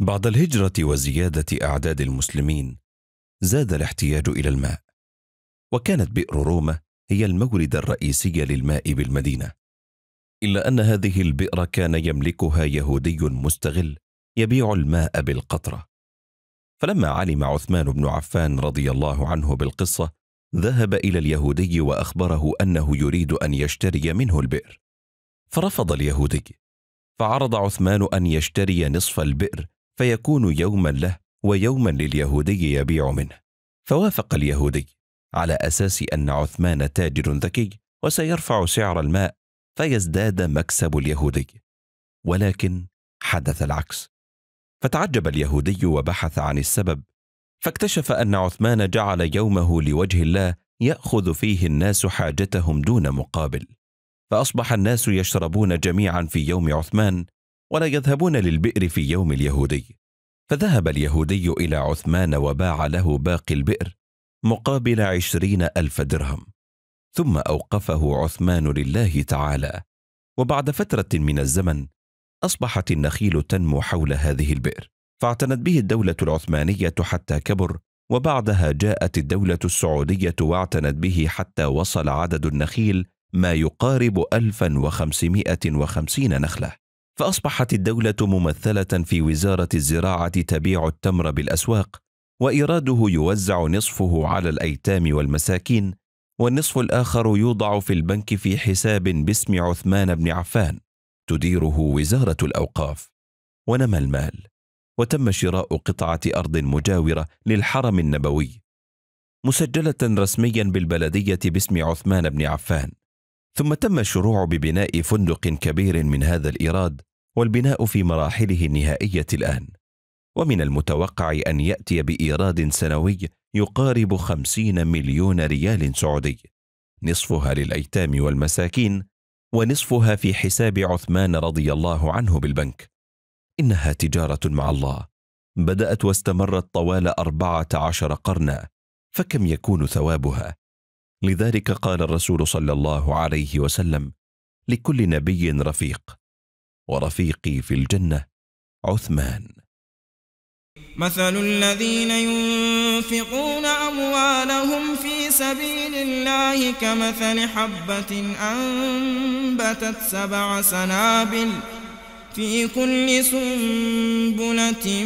بعد الهجرة وزيادة أعداد المسلمين زاد الاحتياج إلى الماء وكانت بئر روما هي المورد الرئيسي للماء بالمدينة إلا أن هذه البئر كان يملكها يهودي مستغل يبيع الماء بالقطرة فلما علم عثمان بن عفان رضي الله عنه بالقصة ذهب إلى اليهودي وأخبره أنه يريد أن يشتري منه البئر فرفض اليهودي فعرض عثمان أن يشتري نصف البئر فيكون يوما له ويوما لليهودي يبيع منه فوافق اليهودي على اساس ان عثمان تاجر ذكي وسيرفع سعر الماء فيزداد مكسب اليهودي ولكن حدث العكس فتعجب اليهودي وبحث عن السبب فاكتشف ان عثمان جعل يومه لوجه الله ياخذ فيه الناس حاجتهم دون مقابل فاصبح الناس يشربون جميعا في يوم عثمان ولا يذهبون للبئر في يوم اليهودي فذهب اليهودي إلى عثمان وباع له باقي البئر مقابل عشرين ألف درهم ثم أوقفه عثمان لله تعالى وبعد فترة من الزمن أصبحت النخيل تنمو حول هذه البئر فاعتنت به الدولة العثمانية حتى كبر وبعدها جاءت الدولة السعودية واعتنت به حتى وصل عدد النخيل ما يقارب 1550 نخلة فأصبحت الدولة ممثلة في وزارة الزراعة تبيع التمر بالأسواق، وإيراده يوزع نصفه على الأيتام والمساكين، والنصف الآخر يوضع في البنك في حساب باسم عثمان بن عفان، تديره وزارة الأوقاف. ونمى المال، وتم شراء قطعة أرض مجاورة للحرم النبوي، مسجلة رسميا بالبلدية باسم عثمان بن عفان، ثم تم الشروع ببناء فندق كبير من هذا الإيراد والبناء في مراحله النهائيه الان ومن المتوقع ان ياتي بايراد سنوي يقارب خمسين مليون ريال سعودي نصفها للايتام والمساكين ونصفها في حساب عثمان رضي الله عنه بالبنك انها تجاره مع الله بدات واستمرت طوال اربعه عشر قرنا فكم يكون ثوابها لذلك قال الرسول صلى الله عليه وسلم لكل نبي رفيق ورفيقي في الجنة عثمان مثل الذين ينفقون أموالهم في سبيل الله كمثل حبة أنبتت سبع سنابل في كل سنبلة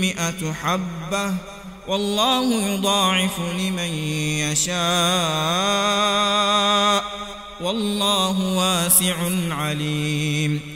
مئة حبة والله يضاعف لمن يشاء والله واسع عليم